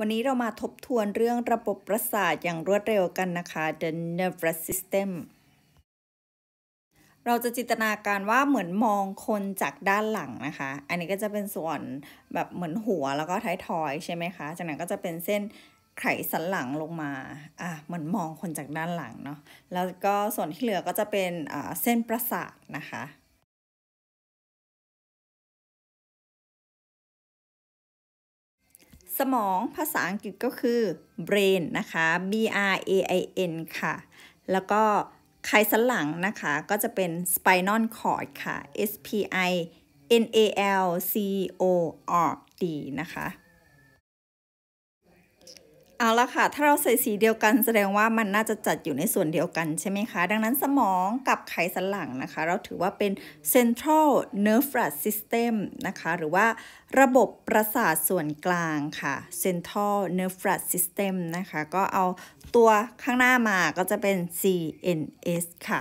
วันนี้เรามาทบทวนเรื่องระบบประสาทอย่างรวดเร็วกันนะคะ the nervous system เราจะจินตนาการว่าเหมือนมองคนจากด้านหลังนะคะ อันนี้ก็จะเป็นส่วนแบบเหมือนหัวแล้วก็ท้ายทอยใช่ไหมคะ จากนั้นก็จะเป็นเส้นไขสันหลังลงมา อ่ะ เหมือนมองคนจากด้านหลังเนาะ แล้วก็ส่วนที่เหลือก็จะเป็นเส้นประสาทนะคะสมองภาษาอังกฤษก็คือ brain นะคะ b r a i n ค่ะ แล้วก็ไขสันหลังนะคะก็จะเป็น spinal cord ค่ะ s p i n a l c o r d นะคะเอาละค่ะ ถ้าเราใส่สีเดียวกันแสดงว่ามันน่าจะจัดอยู่ในส่วนเดียวกันใช่ไหมคะ ดังนั้นสมองกับไขสันหลังนะคะ เราถือว่าเป็น central n e r v e s y s t e m นะคะหรือว่าระบบประสาทส่วนกลางค่ะ central n e r v e system นะคะก็เอาตัวข้างหน้ามาก็จะเป็น CNS ค่ะ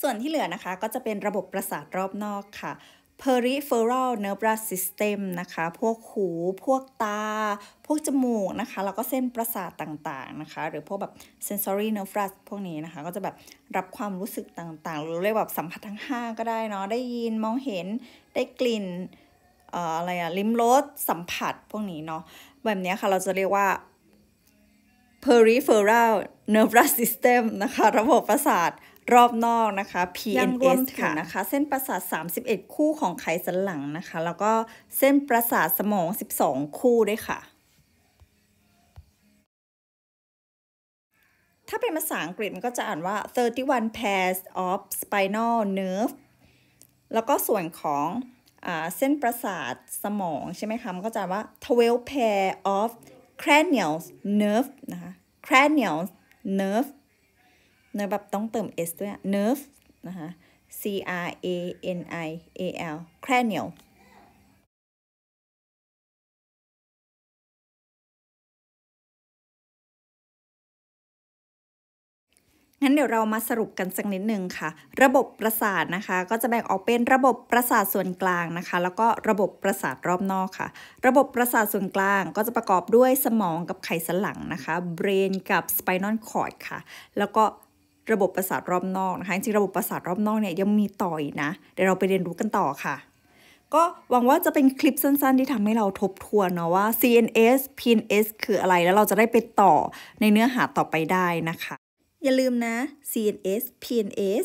ส่วนที่เหลือนะคะก็จะเป็นระบบประสาทรอบนอกค่ะ peripheral nervous system นะคะ พวกหู พวกตา พวกจมูกนะคะ แล้วก็เส้นประสาทต่าง ๆ นะคะ หรือพวกแบบ sensory nervous พวกนี้นะคะ ก็จะแบบรับความรู้สึกต่างๆ หรือเรียกแบบสัมผัสทั้ง 5 ก็ได้เนาะ ได้ยิน มองเห็น ได้กลิ่นอะไรอะลิ้มรส สัมผัส พวกนี้เนาะ แบบนี้ค่ะ เราจะเรียกว่า peripheral nervous system นะคะ ระบบประสาทรอบนอกนะคะ PNS ค่ะนะคะ เส้นประสาท 31 คู่ของไขสันหลังนะคะ แล้วก็เส้นประสาทสมอง 12 คู่ด้วยค่ะ ถ้าเป็นภาษาอังกฤษมันก็จะอ่านว่า 31 pairs of spinal nerve แล้วก็ส่วนของเส้นประสาทสมองใช่ไหมคะมันก็จะว่า twelve pair of cranial nerve นะคะ cranial nerve เนื้อแบบต้องเติม s ด้วย nerve นะคะ c r a n i a l cranial งั้นเดี๋ยวเรามาสรุปกันสักนิดหนึ่งค่ะ ระบบประสาทนะคะ ก็จะแบ่งออกเป็นระบบประสาทส่วนกลางนะคะ แล้วก็ระบบประสาทรอบนอกค่ะ ระบบประสาทส่วนกลางก็จะประกอบด้วยสมองกับไขสันหลังนะคะเบรนกับสไปนอลคอร์ดค่ะ แล้วก็ระบบประสาทรอบนอกนะคะ จริงระบบประสาทรอบนอกเนี่ย ยังมีต่ออีกนะ เดี๋ยวเราไปเรียนรู้กันต่อค่ะ ก็หวังว่าจะเป็นคลิปสั้นๆ ที่ทำให้เราทบทวนเนาะว่า CNS PNS คืออะไรแล้วเราจะได้ไปต่อในเนื้อหาต่อไปได้นะคะ อย่าลืมนะ CNS PNS